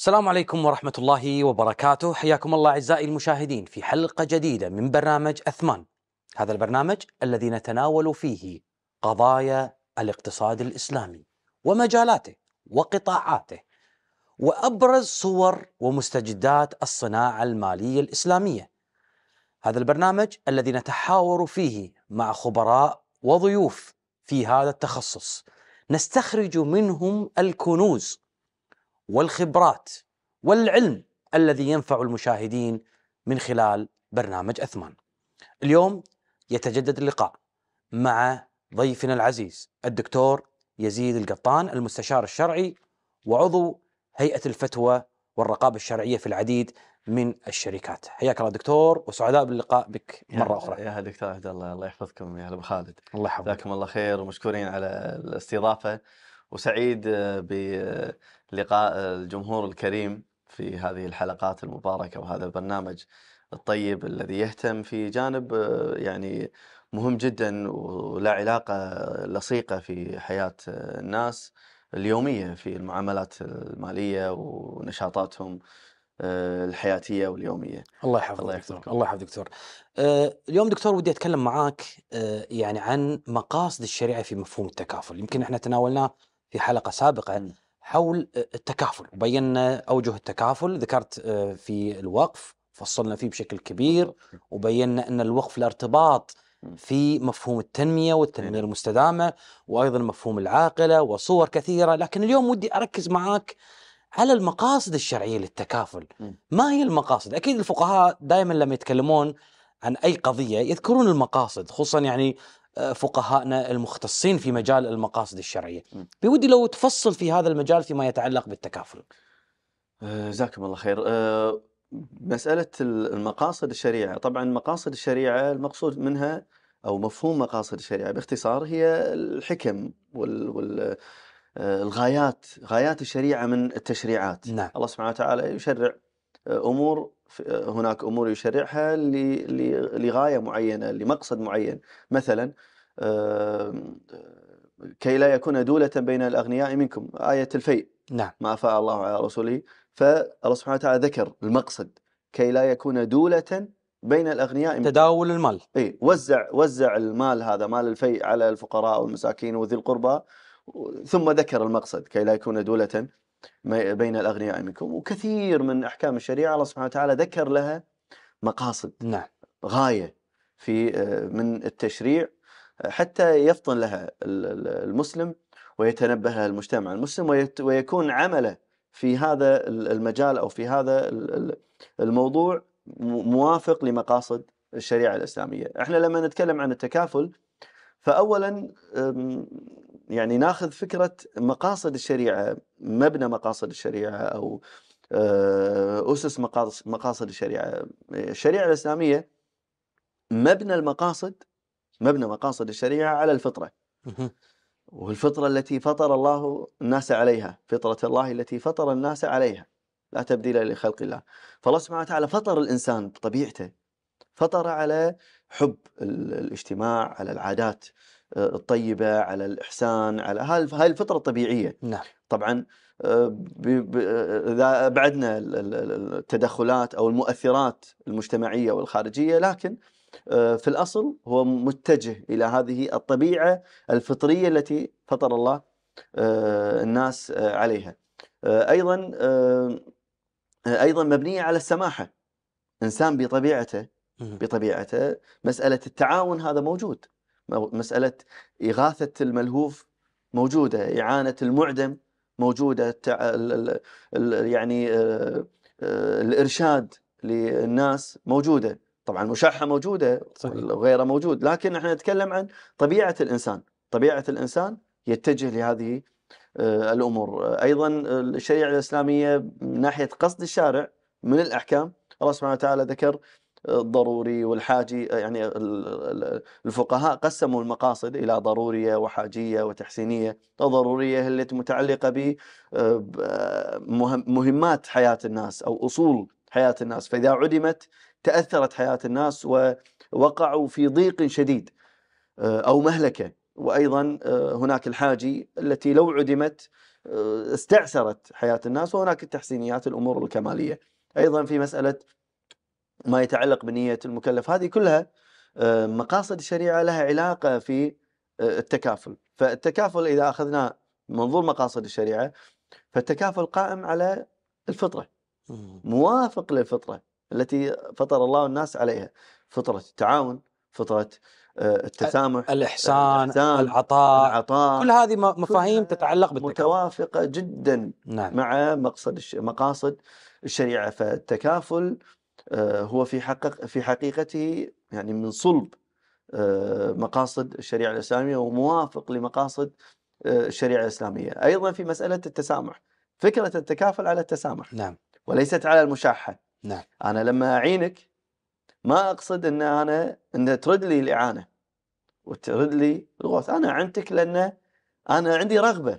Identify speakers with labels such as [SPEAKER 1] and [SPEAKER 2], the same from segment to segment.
[SPEAKER 1] السلام عليكم ورحمة الله وبركاته حياكم الله أعزائي المشاهدين في حلقة جديدة من برنامج أثمان هذا البرنامج الذي نتناول فيه قضايا الاقتصاد الإسلامي ومجالاته وقطاعاته وأبرز صور ومستجدات الصناعة المالية الإسلامية هذا البرنامج الذي نتحاور فيه مع خبراء وضيوف في هذا التخصص نستخرج منهم الكنوز والخبرات والعلم الذي ينفع المشاهدين من خلال برنامج أثمان اليوم يتجدد اللقاء مع ضيفنا العزيز الدكتور يزيد القطان المستشار الشرعي وعضو هيئة الفتوى والرقابة الشرعية في العديد من الشركات حياك الله دكتور وسعداء
[SPEAKER 2] باللقاء بك مرة يا أخرى يا دكتور عبد الله الله يحفظكم يا أبو خالد الله يحفظك جزاكم الله خير ومشكورين على الاستضافة وسعيد آه، بلقاء آه، الجمهور الكريم في هذه الحلقات المباركة وهذا البرنامج الطيب الذي يهتم في جانب آه، يعني مهم جدا ولا علاقة لصيقة في حياة الناس اليومية في المعاملات المالية ونشاطاتهم الحياتيه واليوميه الله يحفظك الله يحفظك دكتور الله يحفظك دكتور
[SPEAKER 1] أه اليوم دكتور ودي اتكلم معاك أه يعني عن مقاصد الشريعه في مفهوم التكافل يمكن احنا تناولناه في حلقه سابقه حول آه، التكافل وبينا آه، اوجه التكافل ذكرت آه، في الوقف فصلنا فيه بشكل كبير وبينا ان الوقف الارتباط في مفهوم التنمية إيه. والتنمية المستدامة وأيضا مفهوم العاقلة وصور كثيرة لكن اليوم ودي أركز معاك على المقاصد الشرعية للتكافل ما هي المقاصد؟ أكيد الفقهاء دائما لما يتكلمون عن أي قضية يذكرون المقاصد خصوصا يعني فقهائنا المختصين في مجال المقاصد الشرعيه بودي لو تفصل في هذا المجال فيما يتعلق بالتكافل
[SPEAKER 2] أه، جزاكم الله خير أه، مساله المقاصد الشريعه طبعا مقاصد الشريعه المقصود منها او مفهوم مقاصد الشريعه باختصار هي الحكم والغايات أه، غايات الشريعه من التشريعات نعم. الله سبحانه وتعالى يشرع امور هناك امور يشرعها لغايه معينه لمقصد معين مثلا كي لا يكون دولة بين الأغنياء منكم آية الفيء نعم ما أفاء الله على رسوله فالله سبحانه وتعالى ذكر المقصد كي لا يكون دولة بين الأغنياء منكم. تداول المال اي وزع وزع المال هذا مال الفيء على الفقراء والمساكين وذي القربى ثم ذكر المقصد كي لا يكون دولة بين الأغنياء منكم وكثير من أحكام الشريعة الله سبحانه وتعالى ذكر لها مقاصد نعم غاية في آه، من التشريع حتى يفطن لها المسلم ويتنبه المجتمع المسلم ويكون عمله في هذا المجال أو في هذا الموضوع موافق لمقاصد الشريعة الإسلامية احنا لما نتكلم عن التكافل فأولا يعني ناخذ فكرة مقاصد الشريعة مبنى مقاصد الشريعة أو أه، أسس مقاصد الشريعة الشريعة الإسلامية مبنى المقاصد مبنى مقاصد الشريعة على الفطرة والفطرة التي فطر الله الناس عليها فطرة الله التي فطر الناس عليها لا تبديل لخلق الله فالله سبحانه وتعالى فطر الإنسان بطبيعته فطر على حب الاجتماع على العادات آه، الطيبه على الاحسان على هاي الفطره الطبيعيه نعم طبعا آه، اذا بعدنا التدخلات او المؤثرات المجتمعيه والخارجيه لكن آه، في الاصل هو متجه الى هذه الطبيعه الفطريه التي فطر الله الناس عليها. ايضا ايضا مبنيه على السماحه. انسان بطبيعته بطبيعته مسألة التعاون هذا موجود مسألة إغاثة الملهوف موجودة إعانة المعدم موجودة يعني آه، آه، الإرشاد للناس موجودة طبعا المشاحة موجودة وغيرها موجود لكن احنا نتكلم عن طبيعة الإنسان طبيعة الإنسان يتجه لهذه آه، الأمور أيضا الشريعة الإسلامية من ناحية قصد الشارع من الأحكام الله سبحانه وتعالى ذكر الضروري والحاجي يعني الفقهاء قسموا المقاصد إلى ضرورية وحاجية وتحسينية الضرورية التي متعلقة بمهمات آه، حياة الناس أو أصول حياة الناس فإذا عدمت تأثرت حياة الناس ووقعوا في ضيق شديد آه، أو مهلكة وأيضا آه، هناك الحاجي التي لو عدمت استعسرت حياة الناس وهناك التحسينيات الأمور الكمالية أيضا في مسألة ما يتعلق بنية المكلف هذه كلها آه، مقاصد الشريعة لها علاقة في آه، التكافل فالتكافل إذا أخذناه منظور مقاصد الشريعة فالتكافل قائم على الفطرة موافق للفطرة التي فطر الله الناس عليها فطرة التعاون فطرة آه، التسامح الإحسان, الإحسان العطاء, العطاء كل هذه مفاهيم كل تتعلق بالتكافل متوافقة جدا نعم. مع مقصد مقاصد الشريعة فالتكافل آه، هو في حقق في حقيقته يعني من صلب آه، مقاصد الشريعة الإسلامية وموافق لمقاصد آه، الشريعة الإسلامية أيضا في مسألة التسامح فكرة التكافل على التسامح نعم وليست على المشاحة نعم أنا لما أعينك ما أقصد أن أنا أن ترد لي الإعانة وترد لي الغوث أنا أعنتك لأن أنا عندي رغبة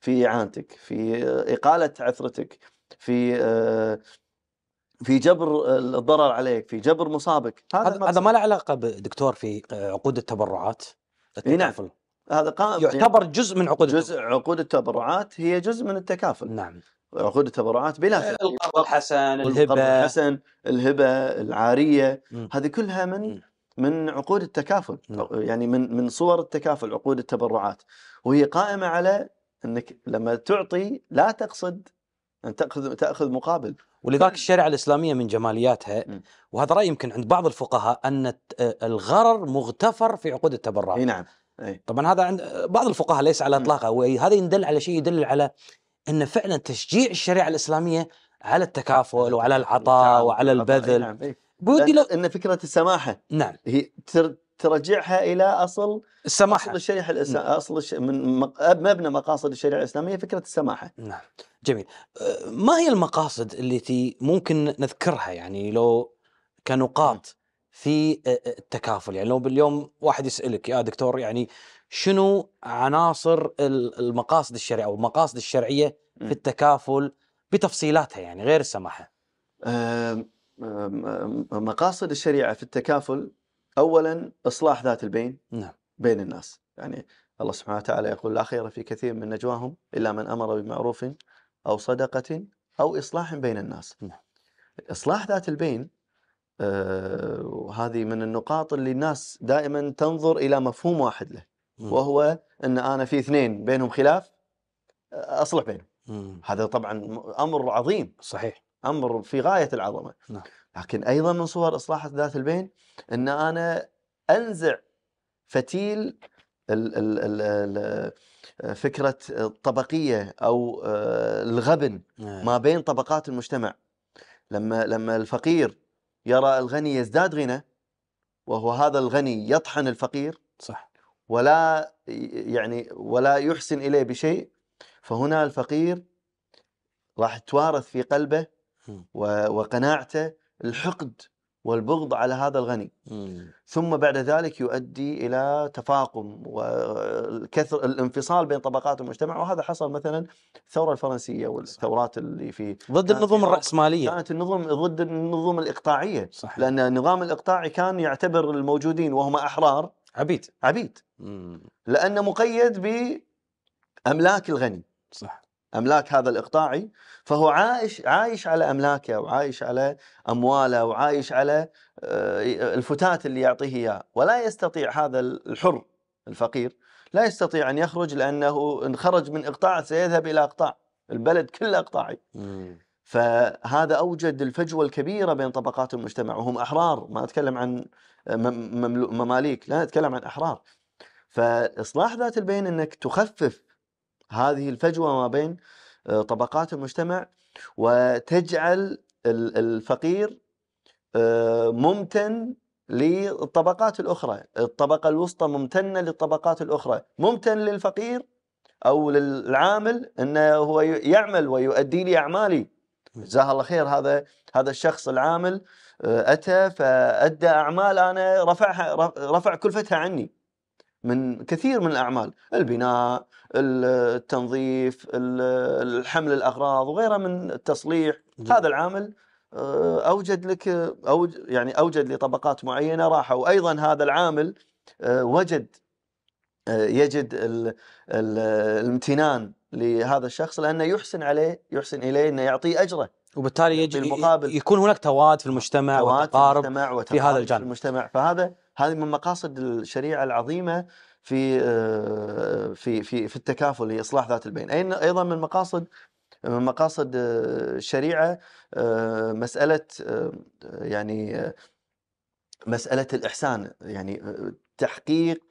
[SPEAKER 2] في إعانتك في إقالة عثرتك في في جبر آه، الضرر عليك في جبر مصابك
[SPEAKER 1] هذا هذا ما له علاقه دكتور في آه، عقود التبرعات نعم هذا قام يعتبر جزء من عقود جزء التبرعات.
[SPEAKER 2] عقود التبرعات هي جزء من التكافل نعم عقود التبرعات بلا
[SPEAKER 1] القرض الحسن الهبه
[SPEAKER 2] الحسن الهبه العاريه م. هذه كلها من من عقود التكافل م. نعم. يعني من من صور التكافل عقود التبرعات وهي قائمه على انك لما تعطي لا تقصد ان تاخذ تاخذ مقابل ولذلك نعم. الشريعه الاسلاميه من
[SPEAKER 1] جمالياتها نعم. وهذا راي يمكن عند
[SPEAKER 2] بعض الفقهاء
[SPEAKER 1] ان الغرر مغتفر في عقود التبرعات اي نعم أي. طبعا هذا عند بعض الفقهاء ليس على نعم. اطلاقه وهذا يدل على شيء يدل على ان فعلا تشجيع الشريعه الاسلاميه
[SPEAKER 2] على التكافل وعلى العطاء وعلى البذل نعم. بودي لو ان فكره السماحه نعم هي ترجعها الى اصل السماحه اصل الشريعه الاسلاميه نعم. اصل الش... من مبنى مقاصد الشريعه الاسلاميه فكره السماحه نعم جميل أه، ما
[SPEAKER 1] هي المقاصد التي ممكن نذكرها يعني لو كنقاط في أه، أه، التكافل يعني لو باليوم واحد يسألك يا دكتور يعني شنو عناصر المقاصد الشرعية أو المقاصد الشرعية في التكافل
[SPEAKER 2] بتفصيلاتها يعني غير السماحة مقاصد الشريعة في التكافل أولا إصلاح ذات البين نعم. بين الناس يعني الله سبحانه وتعالى يقول لا خير في كثير من نجواهم إلا من أمر بمعروف أو صدقة أو إصلاح بين الناس نعم. إصلاح ذات البين آه، هذه وهذه من النقاط اللي الناس دائما تنظر إلى مفهوم واحد له نعم. وهو أن أنا في اثنين بينهم خلاف آه، أصلح بينهم نعم. هذا طبعا أمر عظيم صحيح أمر في غاية العظمة نعم. لكن أيضا من صور إصلاح ذات البين أن أنا أنزع فتيل الـ الـ الـ فكره الطبقيه او آه، الغبن نعم. ما بين طبقات المجتمع لما لما الفقير يرى الغني يزداد غنى وهو هذا الغني يطحن الفقير صح ولا يعني ولا يحسن اليه بشيء فهنا الفقير راح توارث في قلبه وقناعته الحقد والبغض على هذا الغني مم. ثم بعد ذلك يؤدي الى تفاقم وكثر الانفصال بين طبقات المجتمع وهذا حصل مثلا الثوره الفرنسيه والثورات اللي في ضد النظم الراسماليه كانت النظم ضد النظم الاقطاعيه صحيح. لان النظام الاقطاعي كان يعتبر الموجودين وهم احرار عبيد عبيد مم. لانه مقيد باملاك الغني صح املاك هذا الاقطاعي فهو عايش عايش على املاكه وعايش على امواله وعايش على آه، الفتات اللي يعطيه اياه ولا يستطيع هذا الحر الفقير لا يستطيع ان يخرج لانه ان خرج من اقطاع سيذهب الى اقطاع البلد كله اقطاعي فهذا اوجد الفجوه الكبيره بين طبقات المجتمع وهم احرار ما اتكلم عن آه، مماليك لا اتكلم عن احرار فاصلاح ذات البين انك تخفف هذه الفجوه ما بين آه، طبقات المجتمع وتجعل الفقير آه، ممتن للطبقات الاخرى، الطبقه الوسطى ممتنه للطبقات الاخرى، ممتن للفقير او للعامل انه هو يعمل ويؤدي لي اعمالي. نعم. جزاه الله خير هذا هذا الشخص العامل آه، اتى فادى اعمال انا رفعها رفع كلفتها عني. من كثير من الاعمال البناء التنظيف الحمل الاغراض وغيرها من التصليح جميل. هذا العامل آه، اوجد لك أو يعني اوجد لطبقات معينه راحه وايضا هذا العامل آه، وجد آه، يجد الامتنان لهذا الشخص لانه يحسن عليه يحسن اليه انه يعطيه اجره وبالتالي يجي المقابل يكون هناك تواد في المجتمع وتقارب في, في هذا الجانب في المجتمع فهذا هذه من مقاصد الشريعه العظيمه في آه، في في في التكافل لاصلاح ذات البين ايضا من مقاصد من مقاصد آه، الشريعه آه، مساله يعني مساله الاحسان يعني تحقيق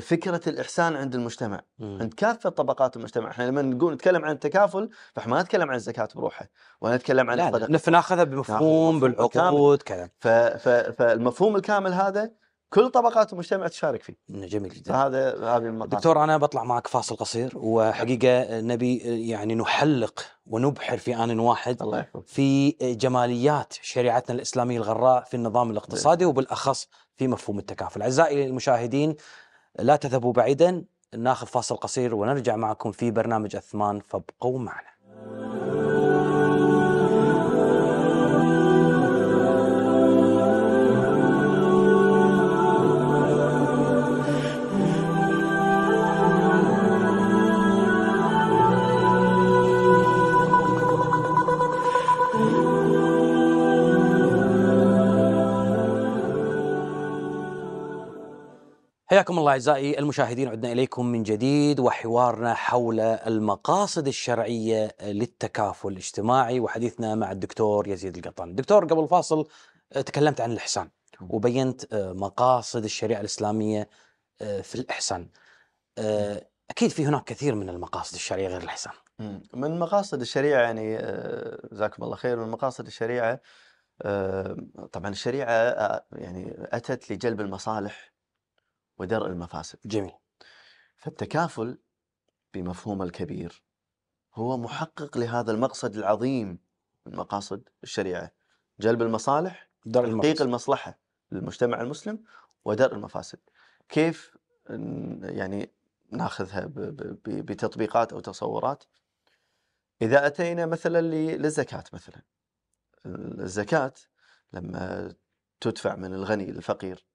[SPEAKER 2] فكره الاحسان عند المجتمع م. عند كافه طبقات المجتمع احنا لما نقول نتكلم عن التكافل فاحنا ما نتكلم عن الزكاه بروحها ولا نتكلم عن الصدقه ناخذها بمفهوم بالعقود كذا فالمفهوم الكامل هذا كل طبقات المجتمع تشارك فيه جميل جدا هذا هذه دكتور
[SPEAKER 1] انا بطلع معك فاصل قصير وحقيقه نبي يعني نحلق ونبحر في ان واحد الله يحفظ. في جماليات شريعتنا الاسلاميه الغراء في النظام الاقتصادي وبالاخص في مفهوم التكافل اعزائي المشاهدين لا تذهبوا بعيدا ناخذ فاصل قصير ونرجع معكم في برنامج اثمان فابقوا معنا حياكم الله اعزائي المشاهدين عدنا اليكم من جديد وحوارنا حول المقاصد الشرعيه للتكافل الاجتماعي وحديثنا مع الدكتور يزيد القطان. دكتور قبل الفاصل آه، تكلمت عن الاحسان وبينت آه، مقاصد الشريعه الاسلاميه آه، في الاحسان. اكيد
[SPEAKER 2] في هناك كثير من المقاصد الشرعيه غير الاحسان. من مقاصد الشريعه يعني جزاكم الله خير من مقاصد الشريعه طبعا الشريعه يعني اتت لجلب المصالح ودرء المفاسد جميل فالتكافل بمفهوم الكبير هو محقق لهذا المقصد العظيم من مقاصد الشريعة جلب المصالح درء تحقيق المصلحة للمجتمع المسلم ودرء المفاسد كيف يعني ناخذها بتطبيقات أو تصورات إذا أتينا مثلا للزكاة مثلا الزكاة لما تدفع من الغني للفقير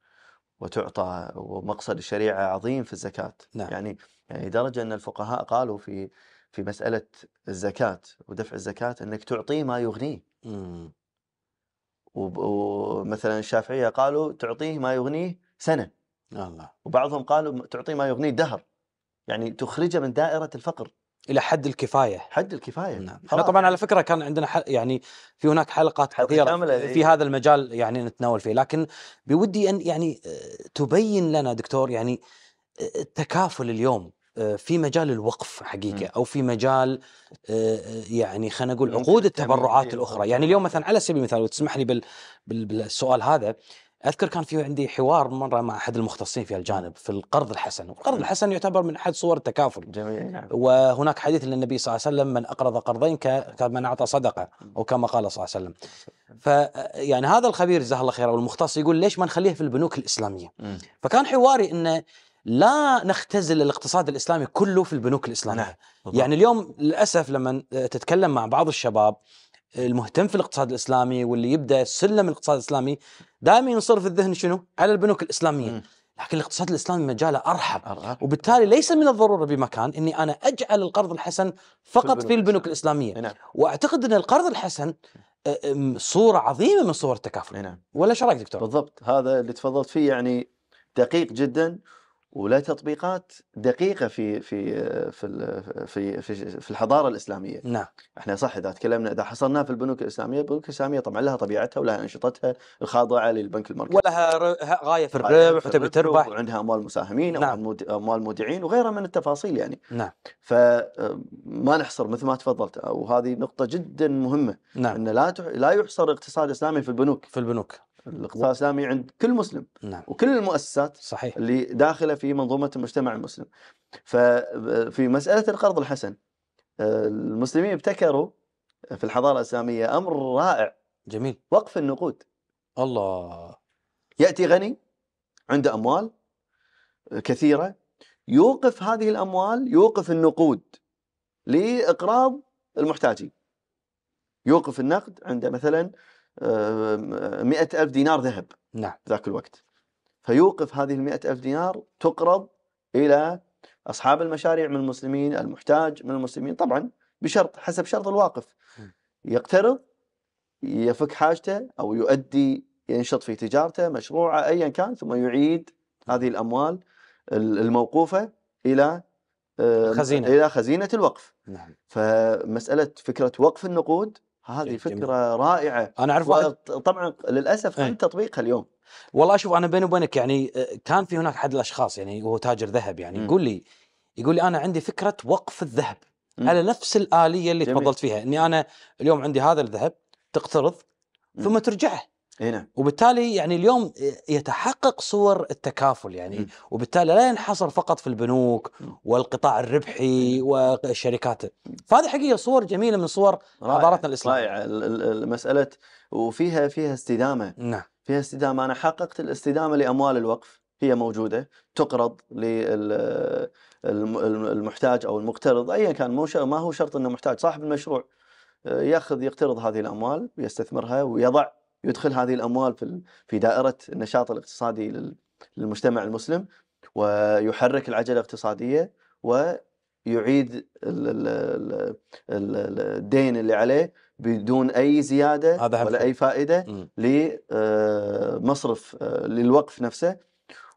[SPEAKER 2] وتعطى ومقصد الشريعة عظيم في الزكاة نعم. يعني يعني درجة أن الفقهاء قالوا في في مسألة الزكاة ودفع الزكاة أنك تعطيه ما يغنيه ومثلا الشافعية قالوا تعطيه ما يغنيه سنة الله. وبعضهم قالوا تعطيه ما يغنيه دهر يعني تخرجه من دائرة الفقر الى حد الكفايه حد الكفايه نعم احنا آه.
[SPEAKER 1] طبعا على فكره كان عندنا حل يعني في هناك حلقات كثيره في إيه. هذا المجال يعني نتناول فيه لكن بودي ان يعني آه، تبين لنا دكتور يعني التكافل آه، اليوم في مجال الوقف حقيقه او في مجال يعني خلينا نقول عقود التبرعات إيه، الاخرى يعني اليوم مثلا على سبيل المثال وتسمح لي بالسؤال هذا اذكر كان في عندي حوار مره مع احد المختصين في الجانب في القرض الحسن، والقرض الحسن يعتبر من احد صور التكافل. جميل نعم. وهناك حديث للنبي صلى الله عليه وسلم من اقرض قرضين كمن اعطى صدقه او كما قال صلى الله عليه وسلم. فيعني هذا الخبير جزاه الله خير او المختص يقول ليش ما نخليه في البنوك الاسلاميه؟ فكان حواري انه لا نختزل الاقتصاد الاسلامي كله في البنوك الاسلاميه. نعم. يعني اليوم للاسف لما تتكلم مع بعض الشباب المهتم في الاقتصاد الاسلامي واللي يبدا سلم الاقتصاد الاسلامي دائما ينصرف الذهن شنو؟ على البنوك الاسلاميه م. لكن الاقتصاد الاسلامي مجاله ارحب أرحب. وبالتالي ليس من الضروره بمكان اني انا اجعل القرض الحسن فقط في البنوك, في البنوك الاسلاميه نعم. واعتقد ان القرض
[SPEAKER 2] الحسن صوره عظيمه من صور التكافل نعم. ولا شو رايك دكتور؟ بالضبط هذا اللي تفضلت فيه يعني دقيق جدا ولا تطبيقات دقيقة في في في في في, في الحضارة الإسلامية. نعم. احنا صح إذا تكلمنا إذا حصلنا في البنوك الإسلامية، البنوك الإسلامية طبعا لها طبيعتها ولها أنشطتها الخاضعة للبنك المركزي.
[SPEAKER 1] ولها غاية في الربح وتبي تربح.
[SPEAKER 2] وعندها أموال مساهمين نعم. أموال مودعين وغيرها من التفاصيل يعني. نعم. فما آه، نحصر مثل ما تفضلت وهذه نقطة جدا مهمة. نعم. أن لا لا يحصر اقتصاد إسلامي في البنوك. في البنوك. الاقتصاد الاسلامي عند كل مسلم نعم. وكل المؤسسات صحيح. اللي داخله في منظومه المجتمع المسلم ففي مساله القرض الحسن المسلمين ابتكروا في الحضاره الاسلاميه امر رائع جميل وقف النقود الله ياتي غني عنده اموال كثيره يوقف هذه الاموال يوقف النقود لاقراض المحتاجين يوقف النقد عنده مثلا آه، مئة ألف دينار ذهب نعم ذاك الوقت فيوقف هذه المئة ألف دينار تقرض إلى أصحاب المشاريع من المسلمين المحتاج من المسلمين طبعا بشرط حسب شرط الواقف يقترض يفك حاجته أو يؤدي ينشط في تجارته مشروعه أيا كان ثم يعيد هذه الأموال الموقوفة إلى آه، خزينة إلى خزينة الوقف نعم. فمسألة فكرة وقف النقود هذه فكره جميل. رائعه انا اعرف طبعا للاسف قل إيه. تطبيقها اليوم والله شوف
[SPEAKER 1] انا بيني وبينك يعني آه، كان في هناك احد الاشخاص يعني وهو تاجر ذهب يعني يقول لي يقول لي انا عندي فكره وقف الذهب م. على نفس الاليه اللي جميل. تفضلت فيها اني انا اليوم عندي هذا الذهب تقترض ثم ترجعه هنا. نعم. وبالتالي يعني اليوم يتحقق صور التكافل يعني م. وبالتالي لا ينحصر فقط في البنوك م. والقطاع
[SPEAKER 2] الربحي والشركات فهذه حقيقه صور جميله من صور حضارتنا الاسلاميه رائعه مساله وفيها فيها استدامه نعم فيها استدامه انا حققت الاستدامه لاموال الوقف هي موجوده تقرض للمحتاج او المقترض ايا كان ما هو شرط انه محتاج صاحب المشروع آه، ياخذ يقترض هذه الاموال ويستثمرها ويضع يدخل هذه الاموال في في دائره النشاط الاقتصادي للمجتمع المسلم ويحرك العجله الاقتصاديه ويعيد الدين اللي عليه بدون اي زياده هذا ولا اي فائده لمصرف آه، آه، للوقف نفسه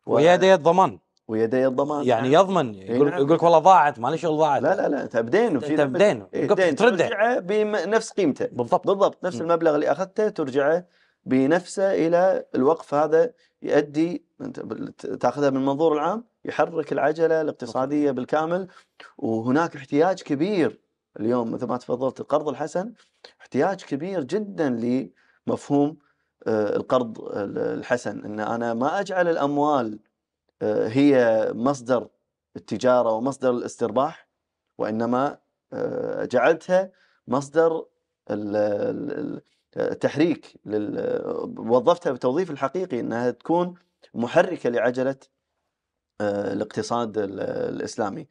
[SPEAKER 2] ويا ضمان ويدي الضمان يعني نعم. يضمن يقول نعم. يقول لك والله ضاعت ما لي شغل ضاعت لا لا لا انت بدين في تبدين ترجعه بنفس قيمته بالضبط بالضبط نفس المبلغ اللي اخذته ترجعه بنفسه الى الوقف هذا يؤدي انت تاخذها من المنظور العام يحرك العجله الاقتصاديه بالكامل وهناك احتياج كبير اليوم مثل ما تفضلت القرض الحسن احتياج كبير جدا لمفهوم آه، القرض الحسن ان انا ما اجعل الاموال آه، هي مصدر التجارة ومصدر الاسترباح وإنما آه، جعلتها مصدر التحريك آه، وظفتها بالتوظيف الحقيقي أنها تكون محركة لعجلة الاقتصاد الإسلامي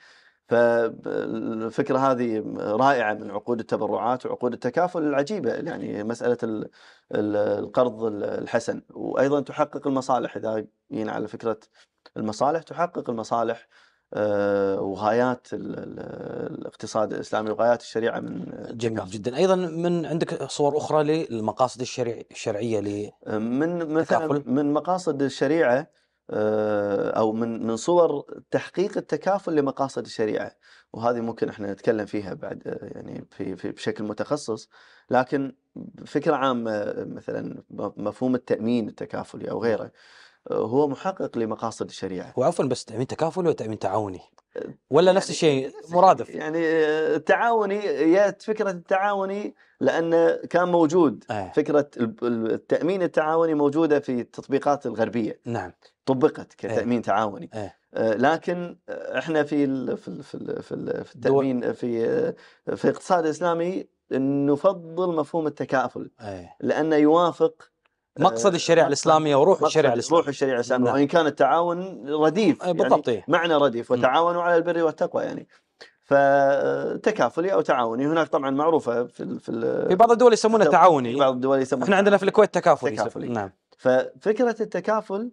[SPEAKER 2] فالفكره هذه رائعه من عقود التبرعات وعقود التكافل العجيبه يعني مساله القرض الحسن وايضا تحقق المصالح اذا على فكره المصالح تحقق المصالح آه، وغايات الاقتصاد الاسلامي وغايات الشريعه من جميل جدا ايضا من عندك صور اخرى للمقاصد الشرعي الشرعيه ل آه، من مثلا من مقاصد الشريعه آه، او من من صور تحقيق التكافل لمقاصد الشريعه وهذه ممكن احنا نتكلم فيها بعد يعني في, في بشكل متخصص لكن فكره عامه مثلا مفهوم التامين التكافلي او نعم. غيره هو محقق لمقاصد الشريعه وعفوا بس تامين ولا وتامين تعاوني أه، ولا يعني نفس الشيء مرادف يعني أه، التعاوني جاءت فكره التعاوني لان كان موجود آه. فكره التامين التعاوني موجوده في التطبيقات الغربيه نعم طبقت آه. كتامين آه. تعاوني آه. لكن احنا في الـ في الـ في, الـ في, في التامين في في الاقتصاد الاسلامي نفضل مفهوم التكافل آه. لانه يوافق آه، مقصد الشريعه الاسلاميه وروح الشريعه الاسلاميه روح الشريعه الاسلاميه وان كان التعاون رديف آه، يعني بالضبط يعني معنى رديف وتعاونوا على البر والتقوى يعني فتكافلي او تعاوني هناك طبعا معروفه في في, في بعض الدول يسمونه تعاوني
[SPEAKER 1] في بعض الدول يسمونه احنا عندنا في الكويت تكافلي, تكافلي. نعم
[SPEAKER 2] ففكره التكافل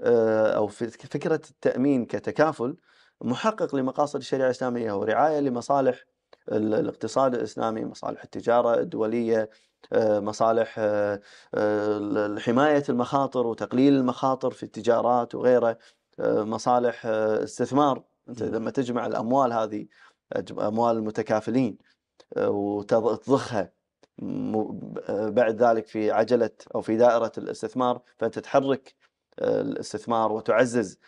[SPEAKER 2] آه، او فكره التامين كتكافل محقق لمقاصد الشريعه الاسلاميه ورعايه لمصالح الاقتصاد الاسلامي، مصالح التجاره الدوليه، آه، مصالح آه، آه، حماية المخاطر وتقليل المخاطر في التجارات وغيره مصالح استثمار أنت لما تجمع الأموال هذه أموال المتكافلين وتضخها بعد ذلك في عجلة أو في دائرة الاستثمار فأنت تحرك الاستثمار وتعزز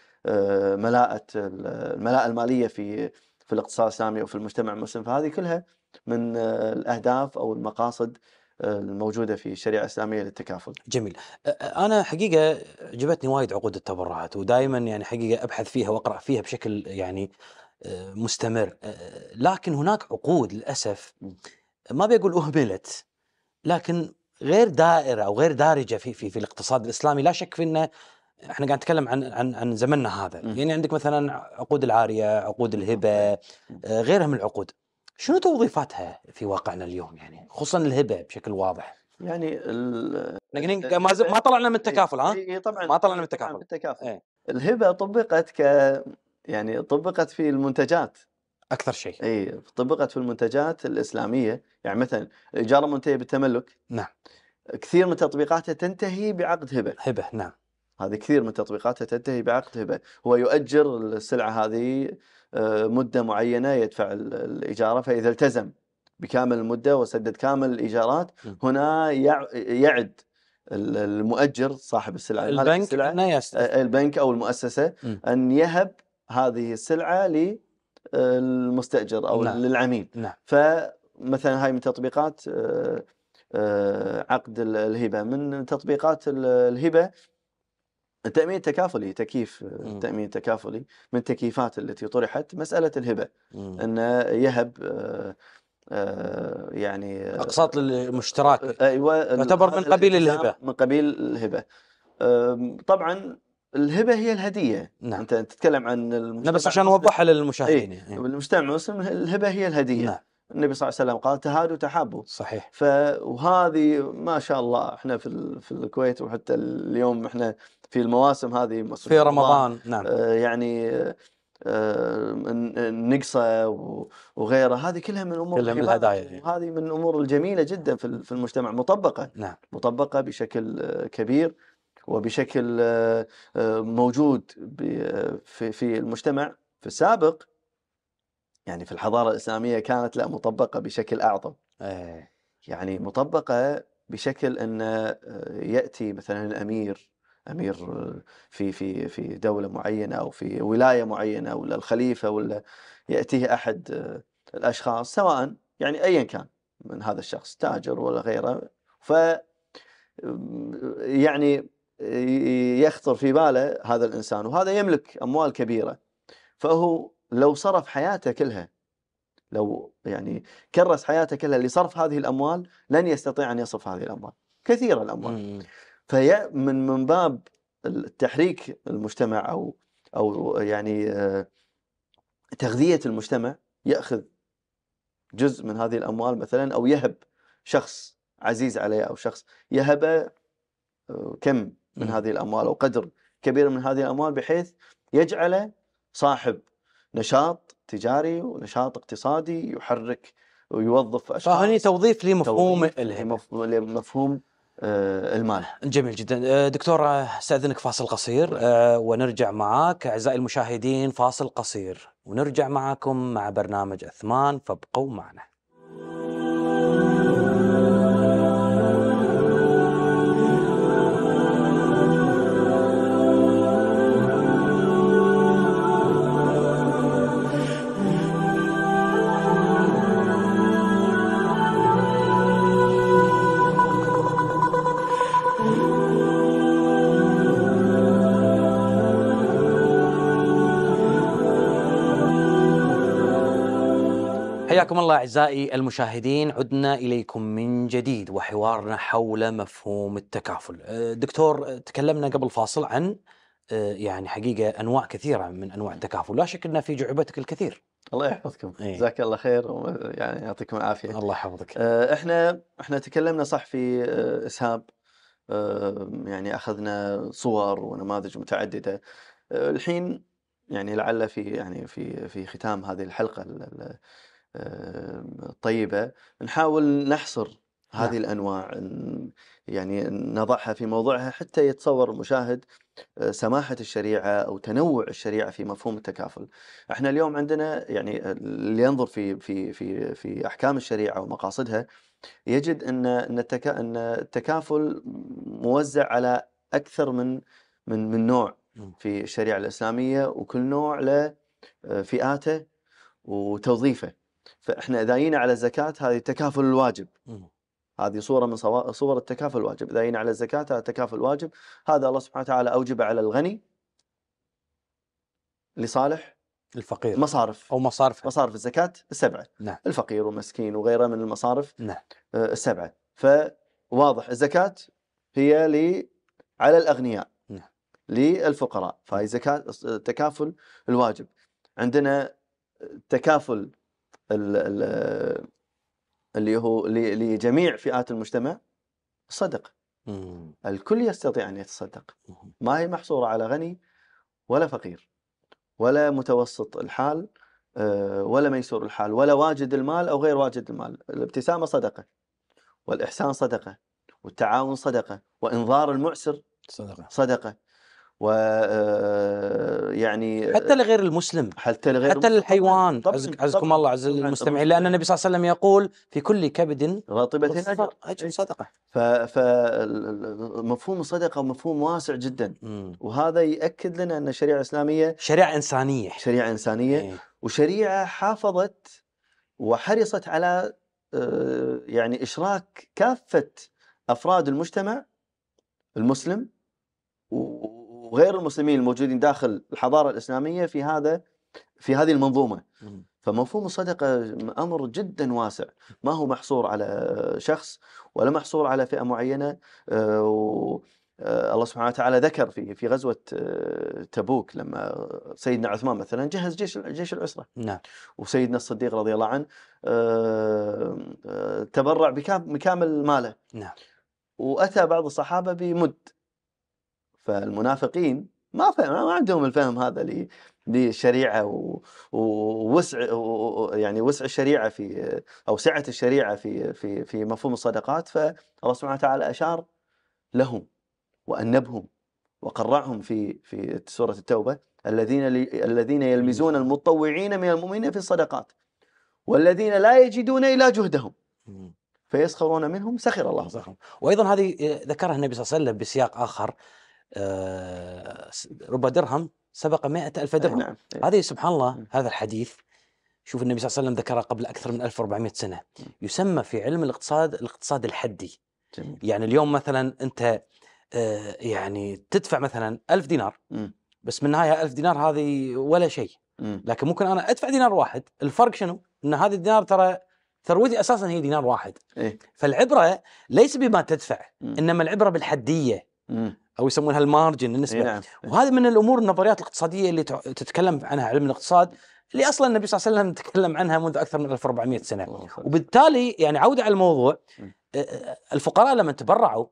[SPEAKER 2] ملاءة الملاءة المالية في في الاقتصاد الاسلامي وفي المجتمع المسلم فهذه كلها من الاهداف او المقاصد الموجوده في الشريعه الاسلاميه للتكافل. جميل. انا حقيقه جبتني وايد
[SPEAKER 1] عقود التبرعات ودائما يعني حقيقه ابحث فيها واقرا فيها بشكل يعني مستمر لكن هناك عقود للاسف ما بيقول اهملت لكن غير دائره او غير دارجه في في في الاقتصاد الاسلامي لا شك في انه احنا قاعد نتكلم عن عن عن زمننا هذا، يعني عندك مثلا عقود العاريه، عقود الهبه، غيرها من العقود. شنو توظيفاتها في واقعنا اليوم يعني خصوصا الهبه بشكل
[SPEAKER 2] واضح يعني ال...
[SPEAKER 1] آه، ما ز... ما طلعنا من التكافل ها اي طبعا ما طلعنا من التكافل من
[SPEAKER 2] التكافل ايه؟ الهبه طبقت ك يعني طبقت في المنتجات اكثر شيء اي طبقت في المنتجات الاسلاميه يعني مثلا الايجار منتهيه بالتملك نعم كثير من تطبيقاتها تنتهي بعقد هبه هبه نعم هذه كثير من تطبيقاتها تنتهي بعقد هبه هو يؤجر السلعه هذه آه، مده معينه يدفع الاجاره فاذا التزم بكامل المده وسدد كامل الايجارات هنا يعد المؤجر صاحب السلعه البنك السلعة آه، البنك او المؤسسه م. ان يهب هذه السلعه للمستاجر آه، او نعم. للعميل نعم. فمثلا هاي من تطبيقات عقد الهبه من تطبيقات الهبه التأمين التكافلي تكييف التأمين إمم. التكافلي من التكييفات التي طرحت مسألة الهبة إمم. أنه يهب آه، آه، يعني آه، اقساط المشتراك ايوه يعتبر من قبيل الهبه من قبيل الهبه طبعا الهبه هي الهديه نعم. انت تتكلم عن بس عشان نوضحها إيه، للمشاهدين ايه. يعني. المجتمع المسلم الهبه هي الهديه نعم. النبي صلى الله عليه وسلم قال تهادوا تحابوا صحيح فهذه ما شاء الله احنا في في الكويت وحتى اليوم احنا في المواسم هذه في رمضان نعم آه، يعني النقصه آه، وغيره هذه كلها من امور كلها من الهدايا إيه. هذه من الامور الجميله جدا في المجتمع مطبقه نعم مطبقه بشكل آه، كبير وبشكل موجود في المجتمع في السابق يعني في الحضارة الإسلامية كانت لا مطبقة بشكل أعظم أيه. يعني مطبقة بشكل أنه آه، يأتي مثلا الأمير أمير آه، في في في دولة معينة أو في ولاية معينة ولا الخليفة ولا يأتيه أحد آه، الأشخاص سواء يعني أيا كان من هذا الشخص تاجر ولا غيره ف يعني يخطر في باله هذا الإنسان وهذا يملك أموال كبيرة فهو لو صرف حياته كلها لو يعني كرس حياته كلها لصرف هذه الاموال لن يستطيع ان يصرف هذه الاموال كثيره الاموال فهي من من باب تحريك المجتمع او او يعني آه، تغذيه المجتمع ياخذ جزء من هذه الاموال مثلا او يهب شخص عزيز عليه او شخص يهب آه، كم من هذه الاموال او قدر كبير من هذه الاموال بحيث يجعله صاحب نشاط تجاري ونشاط اقتصادي يحرك ويوظف آه، اشخاص فهني توظيف لمفهوم الهبه
[SPEAKER 1] لمفهوم آه، المال جميل جدا آه، دكتور استاذنك فاصل قصير طيب. ونرجع معك اعزائي المشاهدين فاصل قصير ونرجع معكم مع برنامج اثمان فابقوا معنا حياكم الله اعزائي المشاهدين عدنا اليكم من جديد وحوارنا حول مفهوم التكافل. أه، دكتور أه، تكلمنا قبل فاصل عن أه، يعني حقيقه انواع كثيره من انواع التكافل، لا شك ان في جعبتك الكثير. الله يحفظكم،
[SPEAKER 2] إيه. جزاك إيه؟ الله خير يعني يعطيكم العافيه. الله يحفظك. احنا احنا تكلمنا صح في اسهاب يعني اخذنا صور ونماذج متعدده. الحين يعني لعل في يعني في في ختام هذه الحلقه آه، طيبه نحاول نحصر هذه نعم. الانواع يعني نضعها في موضعها حتى يتصور المشاهد آه، سماحه الشريعه او تنوع الشريعه في مفهوم التكافل. احنا اليوم عندنا يعني آه، اللي ينظر في في في في احكام الشريعه ومقاصدها يجد ان ان التكافل موزع على اكثر من من من نوع نعم. في الشريعه الاسلاميه وكل نوع له فئاته وتوظيفه. فاحنا اذا جينا على الزكاه هذه تكافل الواجب هذه صوره من صور التكافل الواجب اذا جينا على الزكاه هذا تكافل الواجب هذا الله سبحانه وتعالى اوجب على الغني لصالح الفقير مصارف او مصارف مصارف الزكاه السبعه نعم. الفقير والمسكين وغيره من المصارف نعم. آه، السبعه فواضح الزكاه هي لي على الاغنياء نعم. للفقراء فهي زكاه تكافل الواجب عندنا تكافل اللي هو لجميع فئات المجتمع الصدقه الكل يستطيع ان يتصدق ما هي محصوره على غني ولا فقير ولا متوسط الحال آه، ولا ميسور الحال ولا واجد المال او غير واجد المال الابتسامه صدقه والاحسان صدقه والتعاون صدقه وانظار المعسر صدقه صدقه و آه، يعني حتى لغير المسلم آه، حتى لغير حتى للحيوان عزكم الله
[SPEAKER 1] عز المستمعين لان النبي صلى الله عليه وسلم يقول في كل كبد رطبه اجر اجر إيه. صدقه
[SPEAKER 2] فمفهوم الصدقه مفهوم واسع جدا م. وهذا ياكد لنا ان الشريعه الاسلاميه شريعه انسانيه شريعه انسانيه ايه. وشريعه حافظت وحرصت على آه، يعني اشراك كافه افراد المجتمع المسلم و وغير المسلمين الموجودين داخل الحضاره الاسلاميه في هذا في هذه المنظومه فمفهوم الصدقه امر جدا واسع ما هو محصور على شخص ولا محصور على فئه معينه آه، آه، الله سبحانه وتعالى ذكر في في غزوه آه، تبوك لما سيدنا عثمان مثلا جهز جيش جيش العسره نعم وسيدنا الصديق رضي الله عنه تبرع بكامل ماله نعم واتى بعض الصحابه بمد فالمنافقين ما فهم ما عندهم الفهم هذا للشريعه ووسع يعني وسع الشريعه في او سعه الشريعه في في في مفهوم الصدقات فالله سبحانه وتعالى اشار لهم وانبهم وقرعهم في في سوره التوبه الذين الذين يلمزون المتطوعين من المؤمنين في الصدقات والذين لا يجدون الا جهدهم فيسخرون منهم سخر الله
[SPEAKER 1] سخرهم وايضا هذه آه، ذكرها النبي صلى الله عليه وسلم بسياق اخر آه، ربع درهم سبق مائة ألف إيه، درهم نعم. إيه. هذه سبحان الله هذا الحديث شوف النبي صلى الله عليه وسلم ذكره قبل أكثر من 1400 سنة يسمى في علم الاقتصاد الاقتصاد الحدي جميل. يعني اليوم مثلا أنت آه، يعني تدفع مثلا ألف دينار بس من نهاية ألف دينار هذه ولا شيء لكن ممكن أنا أدفع دينار واحد الفرق شنو أن هذا الدينار ترى ثروتي أساسا هي دينار واحد إيه؟ فالعبرة ليس بما تدفع إنما العبرة بالحدية او يسمونها المارجن النسبه نعم. وهذا من الامور النظريات الاقتصاديه اللي تتكلم عنها علم الاقتصاد اللي اصلا النبي صلى الله عليه وسلم تكلم عنها منذ اكثر من 1400 سنه وبالتالي يعني عوده على الموضوع الفقراء لما تبرعوا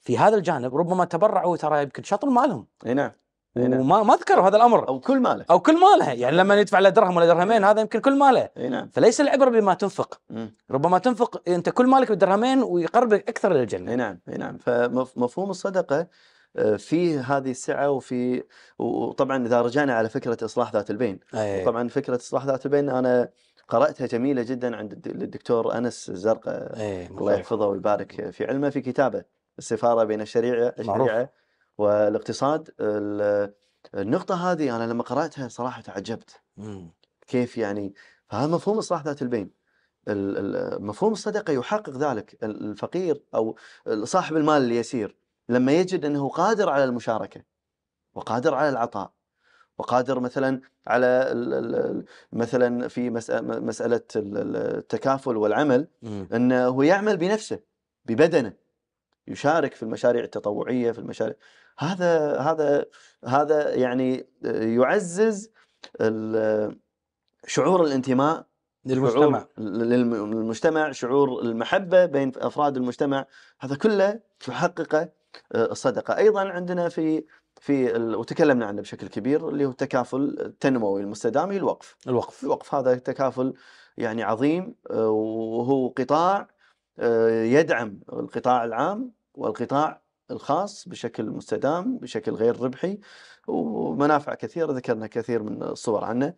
[SPEAKER 1] في هذا الجانب ربما تبرعوا ترى يمكن شطر مالهم نعم وما ما ذكروا هذا الامر او كل ماله او كل ماله يعني لما يدفع له درهم ولا درهمين هذا يمكن كل ماله
[SPEAKER 2] نعم. فليس العبره بما تنفق ربما تنفق انت كل مالك بالدرهمين ويقربك اكثر للجنه نعم نعم فمفهوم الصدقه آه، في هذه السعه وفي وطبعا اذا رجعنا على فكره اصلاح ذات البين أيه. طبعا فكره اصلاح ذات البين انا قراتها جميله جدا عند الدكتور انس الزرقاء
[SPEAKER 1] أيه. الله يحفظه
[SPEAKER 2] ويبارك في علمه في كتابه السفاره بين الشريعه الشريعه معروف. والاقتصاد النقطة هذه أنا لما قرأتها صراحة تعجبت كيف يعني فهذا مفهوم إصلاح ذات البين مفهوم الصدقة يحقق ذلك الفقير أو صاحب المال اليسير لما يجد أنه قادر على المشاركة وقادر على العطاء وقادر مثلا على مثلا في مسألة التكافل والعمل أنه يعمل بنفسه ببدنه يشارك في المشاريع التطوعية في المشاريع هذا هذا هذا يعني يعزز شعور الانتماء للمجتمع للمجتمع شعور المحبة بين أفراد المجتمع هذا كله تحققه آه، الصدقة أيضا عندنا في في وتكلمنا عنه بشكل كبير اللي هو التكافل التنموي المستدام الوقف الوقف الوقف هذا تكافل يعني عظيم آه، وهو قطاع آه، يدعم القطاع العام والقطاع الخاص بشكل مستدام بشكل غير ربحي ومنافع كثيرة ذكرنا كثير من الصور عنه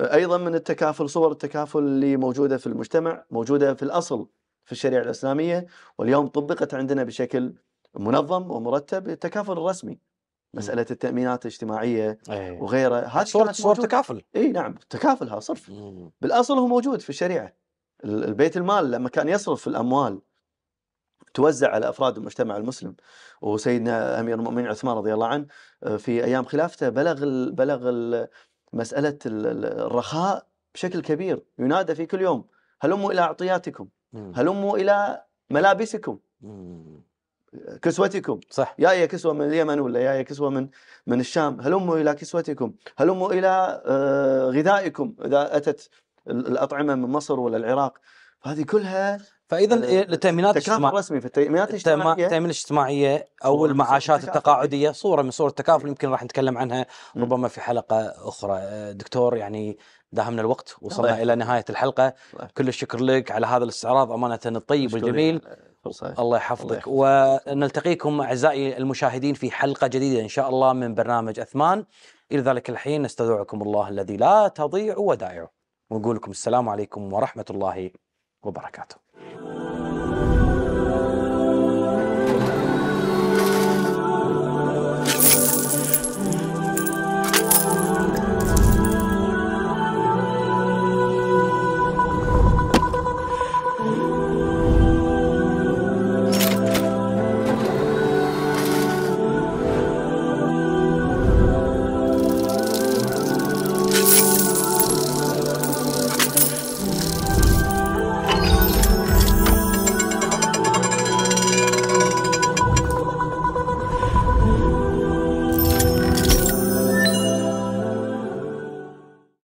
[SPEAKER 2] أيضا من التكافل صور التكافل اللي موجودة في المجتمع موجودة في الأصل في الشريعة الإسلامية واليوم طبقت عندنا بشكل منظم ومرتب التكافل الرسمي مسألة التأمينات الاجتماعية أيه. وغيرها صور, صور تكافل اي نعم تكافل هذا صرف مم. بالأصل هو موجود في الشريعة البيت المال لما كان يصرف الأموال توزع على أفراد المجتمع المسلم وسيدنا أمير المؤمنين عثمان رضي الله عنه آه، في أيام خلافته بلغ الـ بلغ الـ مسألة الرخاء بشكل كبير ينادى في كل يوم هلموا إلى أعطياتكم هلموا إلى ملابسكم كسوتكم صح يا يا كسوه من اليمن ولا يا يا كسوه من من الشام هلموا الى كسوتكم هلموا الى آه، غذائكم اذا اتت الاطعمه من مصر ولا العراق فهذه كلها فاذا آه، إيه، التامينات الاجتماعيه في التامينات
[SPEAKER 1] الاجتماعيه التامين الاجتماعيه او المعاشات التقاعديه صوره من صور التكافل يمكن راح نتكلم عنها ربما في حلقه اخرى آه، دكتور يعني داهمنا الوقت وصلنا الى نهايه الحلقه كل الشكر لك على هذا الاستعراض امانه الطيب والجميل الله يحفظك الله ونلتقيكم اعزائي المشاهدين في حلقه جديده ان شاء الله من برنامج اثمان الى ذلك الحين نستودعكم الله الذي لا تضيع ودائعه ونقول لكم السلام عليكم ورحمه الله وبركاته